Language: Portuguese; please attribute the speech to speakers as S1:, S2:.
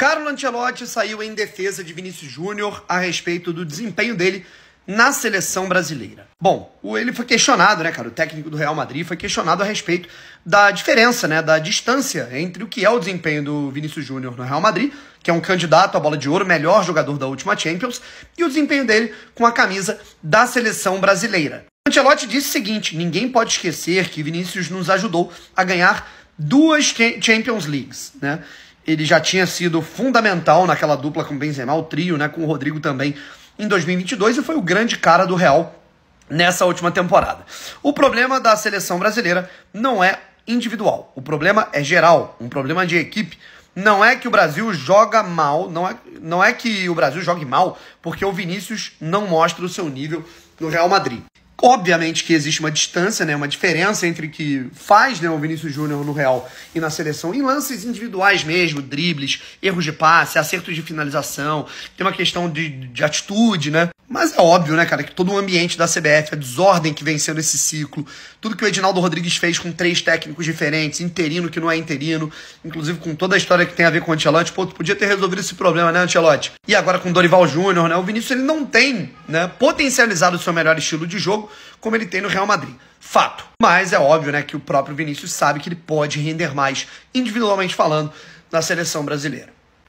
S1: Carlo Ancelotti saiu em defesa de Vinícius Júnior a respeito do desempenho dele na seleção brasileira. Bom, ele foi questionado, né, cara? O técnico do Real Madrid foi questionado a respeito da diferença, né, da distância entre o que é o desempenho do Vinícius Júnior no Real Madrid, que é um candidato à bola de ouro, melhor jogador da última Champions, e o desempenho dele com a camisa da seleção brasileira. Ancelotti disse o seguinte: ninguém pode esquecer que Vinícius nos ajudou a ganhar duas Champions Leagues, né? ele já tinha sido fundamental naquela dupla com o Benzema, o trio, né, com o Rodrigo também, em 2022 e foi o grande cara do Real nessa última temporada. O problema da seleção brasileira não é individual, o problema é geral, um problema de equipe. Não é que o Brasil joga mal, não é, não é que o Brasil jogue mal, porque o Vinícius não mostra o seu nível no Real Madrid. Obviamente que existe uma distância, né, uma diferença entre o que faz né, o Vinícius Júnior no Real e na seleção, em lances individuais mesmo, dribles, erros de passe, acertos de finalização, tem uma questão de, de atitude, né? Mas é óbvio, né, cara, que todo o ambiente da CBF, a desordem que vem sendo esse ciclo, tudo que o Edinaldo Rodrigues fez com três técnicos diferentes, interino que não é interino, inclusive com toda a história que tem a ver com o Ancelotti, pô, tu podia ter resolvido esse problema, né, Ancelotti? E agora com Dorival Júnior, né, o Vinícius ele não tem, né, potencializado o seu melhor estilo de jogo, como ele tem no Real Madrid. Fato. Mas é óbvio, né, que o próprio Vinícius sabe que ele pode render mais, individualmente falando, na seleção brasileira.